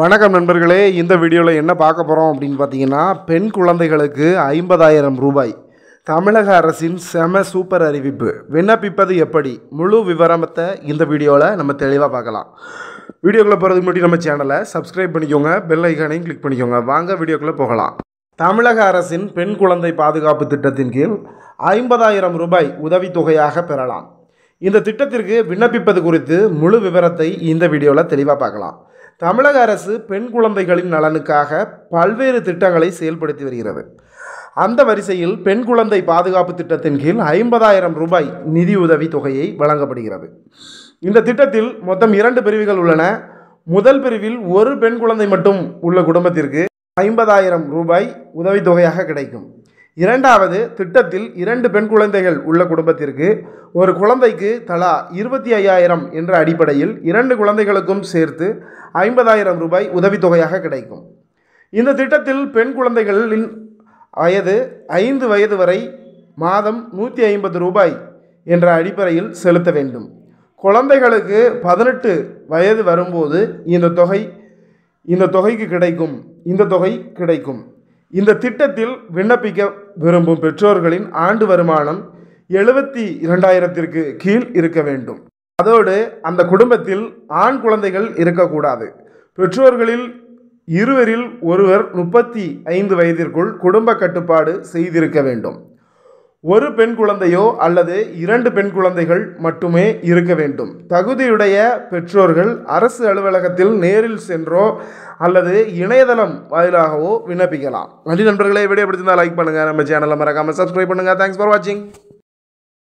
வணக்கம் நண்பர்களே இந்த வீடியோவில் என்ன பார்க்க போகிறோம் அப்படின்னு பார்த்தீங்கன்னா பெண் குழந்தைகளுக்கு ஐம்பதாயிரம் ரூபாய் தமிழக அரசின் செம சூப்பர் அறிவிப்பு விண்ணப்பிப்பது எப்படி முழு விவரத்தை இந்த வீடியோவில் நம்ம தெளிவாக பார்க்கலாம் வீடியோக்களை போகிறதுக்கு முன்னாடி நம்ம சேனலை சப்ஸ்கிரைப் பண்ணிக்கோங்க பெல் ஐக்கானையும் கிளிக் பண்ணிக்கோங்க வாங்க வீடியோக்குள்ளே போகலாம் தமிழக அரசின் பெண் குழந்தை பாதுகாப்பு திட்டத்தின் கீழ் ஐம்பதாயிரம் ரூபாய் உதவித்தொகையாக பெறலாம் இந்த திட்டத்திற்கு விண்ணப்பிப்பது குறித்து முழு விவரத்தை இந்த வீடியோவில் தெளிவாக பார்க்கலாம் தமிழக அரசு பெண் குழந்தைகளின் நலனுக்காக பல்வேறு திட்டங்களை செயல்படுத்தி வருகிறது அந்த வரிசையில் பெண் குழந்தை பாதுகாப்பு திட்டத்தின் கீழ் ஐம்பதாயிரம் ரூபாய் நிதி உதவி தொகையை வழங்கப்படுகிறது இந்த திட்டத்தில் மொத்தம் இரண்டு பிரிவுகள் உள்ளன முதல் பிரிவில் ஒரு பெண் குழந்தை மட்டும் உள்ள குடும்பத்திற்கு ஐம்பதாயிரம் ரூபாய் உதவித்தொகையாக கிடைக்கும் இரண்டாவது திட்டத்தில் இரண்டு பெண் குழந்தைகள் உள்ள குடும்பத்திற்கு ஒரு குழந்தைக்கு தலா இருபத்தி ஐயாயிரம் என்ற அடிப்படையில் இரண்டு குழந்தைகளுக்கும் சேர்த்து ஐம்பதாயிரம் ரூபாய் உதவித்தொகையாக கிடைக்கும் இந்த திட்டத்தில் பெண் குழந்தைகளின் வயது ஐந்து வயது வரை மாதம் நூற்றி ஐம்பது ரூபாய் என்ற அடிப்படையில் செலுத்த வேண்டும் குழந்தைகளுக்கு பதினெட்டு வயது வரும்போது இந்த தொகை இந்த தொகைக்கு கிடைக்கும் இந்த தொகை கிடைக்கும் இந்த திட்டத்தில் விண்ணப்பிக்க விரும்பும் பெற்றோர்களின் ஆண்டு வருமானம் எழுபத்தி இரண்டாயிரத்திற்கு கீழ் இருக்க வேண்டும் அதோடு அந்த குடும்பத்தில் ஆண் குழந்தைகள் இருக்கக்கூடாது பெற்றோர்களில் இருவரில் ஒருவர் முப்பத்தி ஐந்து வயதிற்குள் குடும்ப கட்டுப்பாடு செய்திருக்க வேண்டும் ஒரு பெண் குழந்தையோ அல்லது இரண்டு பெண் குழந்தைகள் மட்டுமே இருக்க வேண்டும் தகுதியுடைய பெற்றோர்கள் அரசு அலுவலகத்தில் நேரில் சென்றோ அல்லது இணையதளம் வாயிலாகவோ விண்ணப்பிக்கலாம் நன்றி நண்பர்களே வீடியோ பிடிச்சிருந்தால் லைக் பண்ணுங்கள் நம்ம சேனலில் மறக்காமல் சப்ஸ்கிரைப் பண்ணுங்கள் தேங்க்ஸ் ஃபார் வாட்சிங்